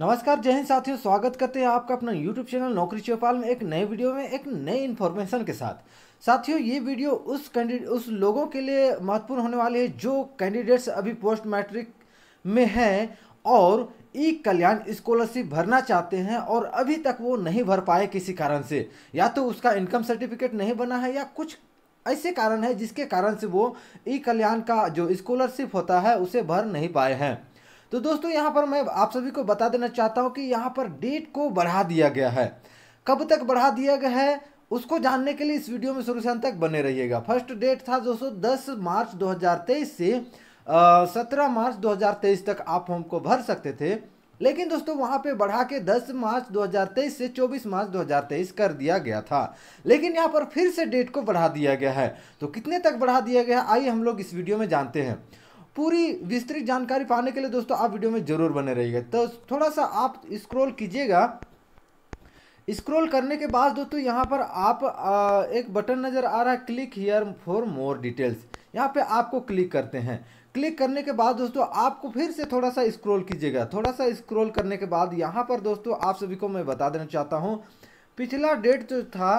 नमस्कार जय हिंद साथियों स्वागत करते हैं आपका अपना YouTube चैनल नौकरी चौपाल में एक नए वीडियो में एक नए इन्फॉर्मेशन के साथ साथियों ये वीडियो उस कैंडिडेट उस लोगों के लिए महत्वपूर्ण होने वाले है जो कैंडिडेट्स अभी पोस्ट मैट्रिक में हैं और ई कल्याण स्कॉलरशिप भरना चाहते हैं और अभी तक वो नहीं भर पाए किसी कारण से या तो उसका इनकम सर्टिफिकेट नहीं बना है या कुछ ऐसे कारण है जिसके कारण से वो ई कल्याण का जो स्कॉलरशिप होता है उसे भर नहीं पाए हैं तो दोस्तों यहाँ पर मैं आप सभी को बता देना चाहता हूँ कि यहाँ पर डेट को बढ़ा दिया गया है कब तक बढ़ा दिया गया है उसको जानने के लिए इस वीडियो में शुरू से अंत तक बने रहिएगा फर्स्ट डेट था दोस्तों 10 मार्च 2023 से सत्रह मार्च 2023 तक आप फॉर्म को भर सकते थे लेकिन दोस्तों वहां पे बढ़ा के 10 मार्च 2023 से 24 मार्च 2023 कर दिया गया था लेकिन यहाँ पर फिर से डेट को बढ़ा दिया गया है तो कितने तक बढ़ा दिया गया आइए हम लोग इस वीडियो में जानते हैं पूरी विस्तृत जानकारी पाने के लिए दोस्तों आप वीडियो में जरूर बने रहिएगा तो थोड़ा सा आप स्क्रॉल कीजिएगा स्क्रॉल करने के बाद दोस्तों यहाँ पर आप आ, एक बटन नज़र आ रहा है click here for more details यहाँ पे आपको क्लिक करते हैं क्लिक करने के बाद दोस्तों आपको फिर से थोड़ा सा स्क्रॉल कीजिएगा थोड़ा सा स्क्रॉल करने के बाद यहाँ पर दोस्तों आप सभी को मैं बता देना चाहता हूँ पिछला डेट जो था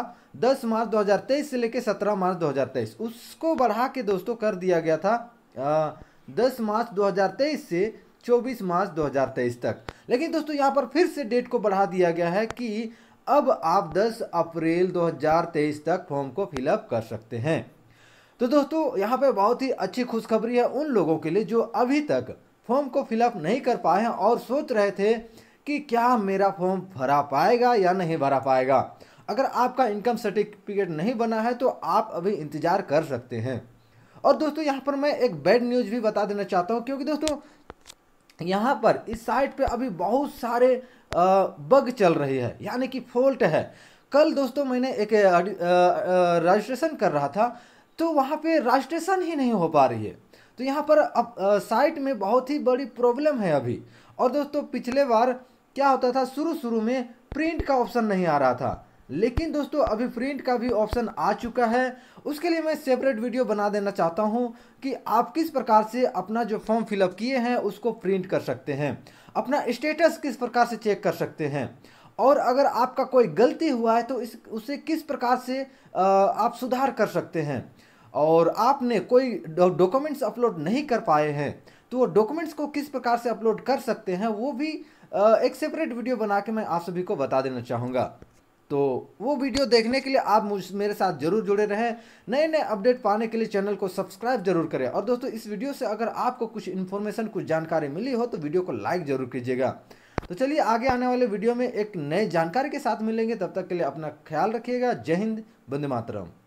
10 मार्च 2023 से लेकर 17 मार्च 2023 उसको बढ़ा के दोस्तों कर दिया गया था आ, 10 मार्च 2023 से 24 मार्च 2023 तक लेकिन दोस्तों यहाँ पर फिर से डेट को बढ़ा दिया गया है कि अब आप 10 अप्रैल 2023 तक फॉर्म को फिलअप कर सकते हैं तो दोस्तों यहाँ पे बहुत ही अच्छी खुशखबरी है उन लोगों के लिए जो अभी तक फॉर्म को फिलअप नहीं कर पाए हैं और सोच रहे थे कि क्या मेरा फॉर्म भरा पाएगा या नहीं भरा पाएगा अगर आपका इनकम सर्टिफिकेट नहीं बना है तो आप अभी इंतज़ार कर सकते हैं और दोस्तों यहाँ पर मैं एक बैड न्यूज़ भी बता देना चाहता हूँ क्योंकि दोस्तों यहाँ पर इस साइट पर अभी बहुत सारे बग चल रही है यानी कि फॉल्ट है कल दोस्तों मैंने एक रजिस्ट्रेशन कर रहा था तो वहाँ पे रजिस्ट्रेशन ही नहीं हो पा रही है तो यहाँ पर अब साइट में बहुत ही बड़ी प्रॉब्लम है अभी और दोस्तों पिछले बार क्या होता था शुरू शुरू में प्रिंट का ऑप्शन नहीं आ रहा था लेकिन दोस्तों अभी प्रिंट का भी ऑप्शन आ चुका है उसके लिए मैं सेपरेट वीडियो बना देना चाहता हूं कि आप किस प्रकार से अपना जो फॉर्म फिलअप किए हैं उसको प्रिंट कर सकते हैं अपना स्टेटस किस प्रकार से चेक कर सकते हैं और अगर आपका कोई गलती हुआ है तो इस उसे किस प्रकार से आप सुधार कर सकते हैं और आपने कोई डॉक्यूमेंट्स अपलोड नहीं कर पाए हैं तो वो डॉक्यूमेंट्स को किस प्रकार से अपलोड कर सकते हैं वो भी एक सेपरेट वीडियो बना के मैं आप सभी को बता देना चाहूँगा तो वो वीडियो देखने के लिए आप मुझ मेरे साथ जरूर जुड़े रहें नए नए अपडेट पाने के लिए चैनल को सब्सक्राइब जरूर करें और दोस्तों इस वीडियो से अगर आपको कुछ इन्फॉर्मेशन कुछ जानकारी मिली हो तो वीडियो को लाइक जरूर कीजिएगा तो चलिए आगे आने वाले वीडियो में एक नए जानकारी के साथ मिलेंगे तब तक के लिए अपना ख्याल रखिएगा जय हिंद बंदे मातरम